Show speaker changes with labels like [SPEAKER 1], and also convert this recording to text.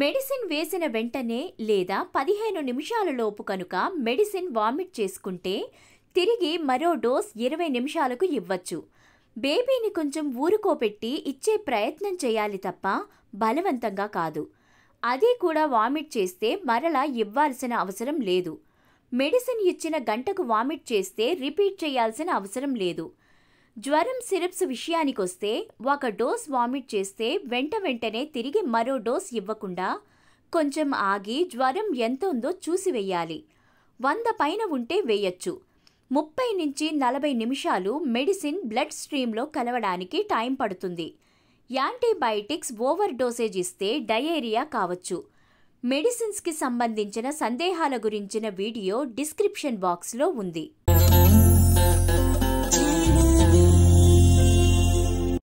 [SPEAKER 1] medicine వేసిన వెంటనే లేదా పదిహేను నిమిషాలలోపు కనుక మెడిసిన్ వామిట్ చేసుకుంటే తిరిగి మరో డోస్ ఇరవై నిమిషాలకు ఇవ్వచ్చు బేబీని కొంచెం ఊరుకోపెట్టి ఇచ్చే ప్రయత్నం చేయాలి తప్ప బలవంతంగా కాదు అది కూడా వామిట్ చేస్తే మరలా ఇవ్వాల్సిన అవసరం లేదు మెడిసిన్ ఇచ్చిన గంటకు వామిట్ చేస్తే రిపీట్ చేయాల్సిన అవసరం లేదు జ్వరం సిరప్స్ విషయానికొస్తే ఒక డోస్ వామిట్ చేస్తే వెంట వెంటనే తిరిగి మరో డోస్ ఇవ్వకుండా కొంచెం ఆగి జ్వరం ఎంత ఉందో చూసివేయాలి వంద పైన ఉంటే వేయచ్చు ముప్పై నుంచి నలభై నిమిషాలు మెడిసిన్ బ్లడ్ స్ట్రీమ్లో కలవడానికి టైం పడుతుంది యాంటీబయాటిక్స్ ఓవర్ డోసేజ్ ఇస్తే డయేరియా కావచ్చు మెడిసిన్స్కి సంబంధించిన సందేహాల గురించిన వీడియో డిస్క్రిప్షన్ బాక్స్లో ఉంది